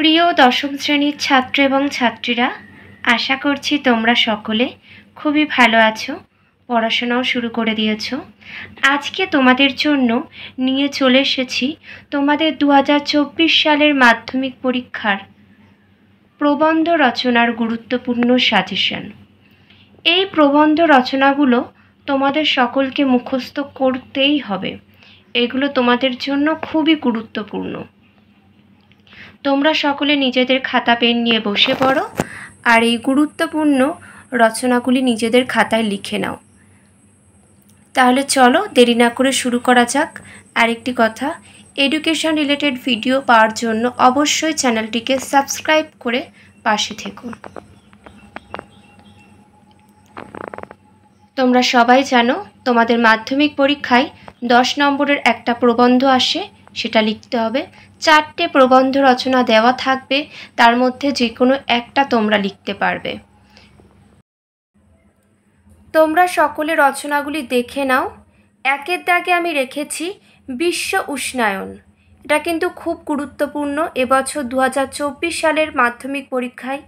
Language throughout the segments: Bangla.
প্রিয় দশম শ্রেণীর ছাত্র এবং ছাত্রীরা আশা করছি তোমরা সকলে খুবই ভালো আছো পড়াশোনাও শুরু করে দিয়েছ আজকে তোমাদের জন্য নিয়ে চলে এসেছি তোমাদের দু সালের মাধ্যমিক পরীক্ষার প্রবন্ধ রচনার গুরুত্বপূর্ণ সাজেশন এই প্রবন্ধ রচনাগুলো তোমাদের সকলকে মুখস্থ করতেই হবে এগুলো তোমাদের জন্য খুবই গুরুত্বপূর্ণ তোমরা সকলে নিজেদের খাতা পেন নিয়ে বসে পড়ো আর এই গুরুত্বপূর্ণ রচনাগুলি নিজেদের খাতায় লিখে নাও তাহলে চলো দেরি না করে শুরু করা যাক আরেকটি কথা এডুকেশন রিলেটেড ভিডিও পাওয়ার জন্য অবশ্যই চ্যানেলটিকে সাবস্ক্রাইব করে পাশে থেকো তোমরা সবাই জানো তোমাদের মাধ্যমিক পরীক্ষায় দশ নম্বরের একটা প্রবন্ধ আসে সেটা লিখতে হবে চারটে প্রবন্ধ রচনা দেওয়া থাকবে তার মধ্যে যে কোনো একটা তোমরা লিখতে পারবে তোমরা সকলে রচনাগুলি দেখে নাও একের দাগে আমি রেখেছি বিশ্ব উষ্ণায়ন এটা কিন্তু খুব গুরুত্বপূর্ণ এবছর দু সালের মাধ্যমিক পরীক্ষায়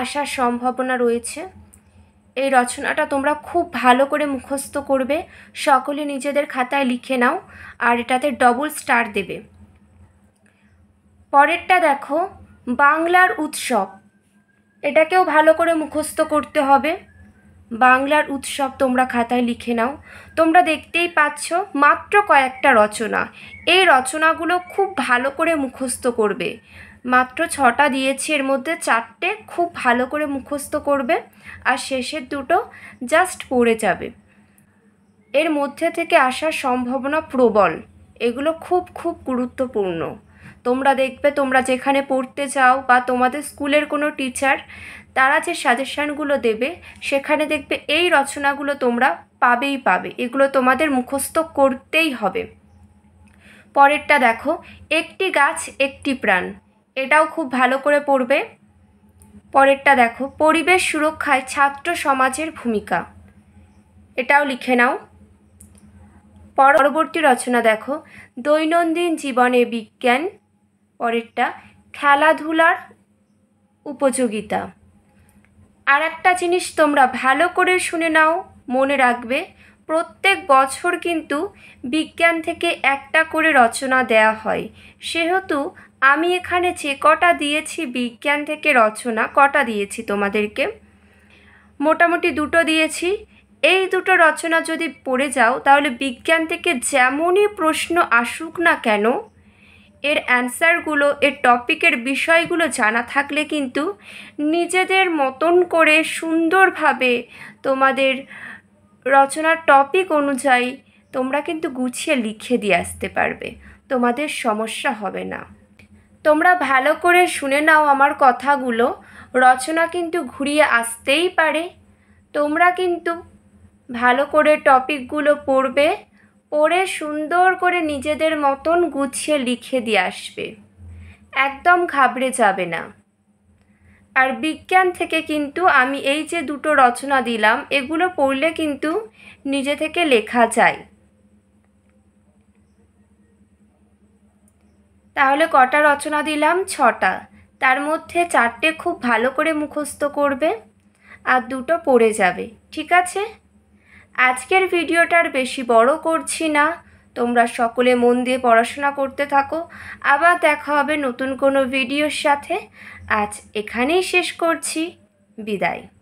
আসার সম্ভাবনা রয়েছে এই রচনাটা তোমরা খুব ভালো করে মুখস্থ করবে সকলে নিজেদের খাতায় লিখে নাও আর এটাতে ডবল স্টার দেবে পরেরটা দেখো বাংলার উৎসব এটাকেও ভালো করে মুখস্থ করতে হবে বাংলার উৎসব তোমরা খাতায় লিখে নাও তোমরা দেখতেই পাচ্ছ মাত্র কয়েকটা রচনা এই রচনাগুলো খুব ভালো করে মুখস্থ করবে মাত্র ছটা দিয়েছি এর মধ্যে চারটে খুব ভালো করে মুখস্থ করবে আর শেষের দুটো জাস্ট পড়ে যাবে এর মধ্যে থেকে আসার সম্ভাবনা প্রবল এগুলো খুব খুব গুরুত্বপূর্ণ তোমরা দেখবে তোমরা যেখানে পড়তে চাও বা তোমাদের স্কুলের কোনো টিচার তারা যে সাজেশানগুলো দেবে সেখানে দেখবে এই রচনাগুলো তোমরা পাবেই পাবে এগুলো তোমাদের মুখস্থ করতেই হবে পরেরটা দেখো একটি গাছ একটি প্রাণ এটাও খুব ভালো করে পড়বে পরেরটা দেখো পরিবেশ সুরক্ষায় ছাত্র সমাজের ভূমিকা এটাও লিখে নাও পরবর্তী রচনা দেখো দৈনন্দিন জীবনে বিজ্ঞান পরেরটা খেলাধুলার উপযোগিতা আর একটা জিনিস তোমরা ভালো করে শুনে নাও মনে রাখবে প্রত্যেক বছর কিন্তু বিজ্ঞান থেকে একটা করে রচনা দেয়া হয় সেহেতু আমি এখানে যে কটা দিয়েছি বিজ্ঞান থেকে রচনা কটা দিয়েছি তোমাদেরকে মোটামুটি দুটো দিয়েছি এই দুটো রচনা যদি পড়ে যাও তাহলে বিজ্ঞান থেকে যেমনই প্রশ্ন আসুক না কেন এর অ্যান্সারগুলো এর টপিকের বিষয়গুলো জানা থাকলে কিন্তু নিজেদের মতন করে সুন্দরভাবে তোমাদের রচনার টপিক অনুযায়ী তোমরা কিন্তু গুছিয়ে লিখে দিয়ে আসতে পারবে তোমাদের সমস্যা হবে না তোমরা ভালো করে শুনে নাও আমার কথাগুলো রচনা কিন্তু ঘুরিয়ে আসতেই পারে তোমরা কিন্তু ভালো করে টপিকগুলো পড়বে পড়ে সুন্দর করে নিজেদের মতন গুছিয়ে লিখে দিয়ে আসবে একদম ঘাবড়ে যাবে না আর বিজ্ঞান থেকে কিন্তু আমি এই যে দুটো রচনা দিলাম এগুলো পড়লে কিন্তু নিজে থেকে লেখা যায় তাহলে কটা রচনা দিলাম ছটা তার মধ্যে চারটে খুব ভালো করে মুখস্থ করবে আর দুটো পড়ে যাবে ঠিক আছে আজকের ভিডিওটার বেশি বড় করছি না তোমরা সকলে মন দিয়ে পড়াশোনা করতে থাকো আবার দেখা হবে নতুন কোনো ভিডিওর সাথে আজ এখানেই শেষ করছি বিদায়